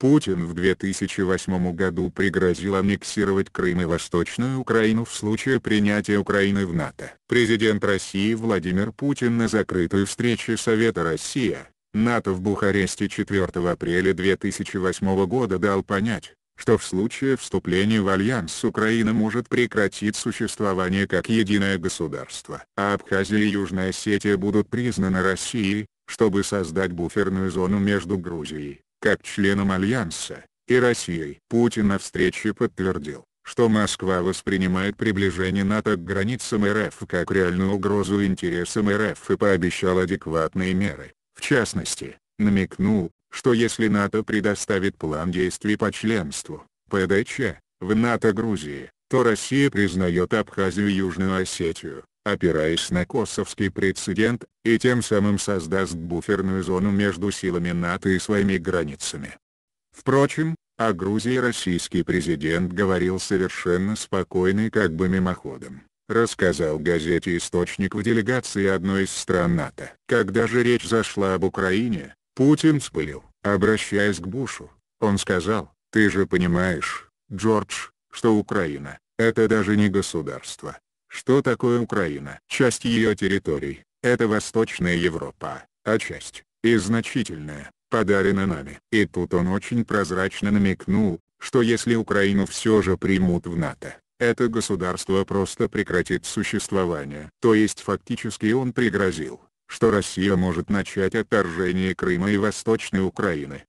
Путин в 2008 году пригрозил аннексировать Крым и Восточную Украину в случае принятия Украины в НАТО. Президент России Владимир Путин на закрытой встрече Совета Россия, НАТО в Бухаресте 4 апреля 2008 года дал понять, что в случае вступления в альянс Украина может прекратить существование как единое государство. А Абхазия и Южная Осетия будут признаны Россией, чтобы создать буферную зону между Грузией, как членом Альянса, и Россией. Путин на встрече подтвердил, что Москва воспринимает приближение НАТО к границам РФ как реальную угрозу интересам РФ и пообещал адекватные меры. В частности, намекнул, что если НАТО предоставит план действий по членству, ПДЧ, в НАТО Грузии, то Россия признает Абхазию и Южную Осетию, опираясь на косовский прецедент, и тем самым создаст буферную зону между силами НАТО и своими границами. Впрочем, о Грузии российский президент говорил совершенно спокойно и как бы мимоходом рассказал газете источник в делегации одной из стран НАТО. Когда же речь зашла об Украине, Путин вспылил. Обращаясь к Бушу, он сказал, «Ты же понимаешь, Джордж, что Украина — это даже не государство, что такое Украина? Часть ее территорий – это Восточная Европа, а часть, и значительная, подарена нами. И тут он очень прозрачно намекнул, что если Украину все же примут в НАТО, это государство просто прекратит существование. То есть фактически он пригрозил, что Россия может начать отторжение Крыма и Восточной Украины.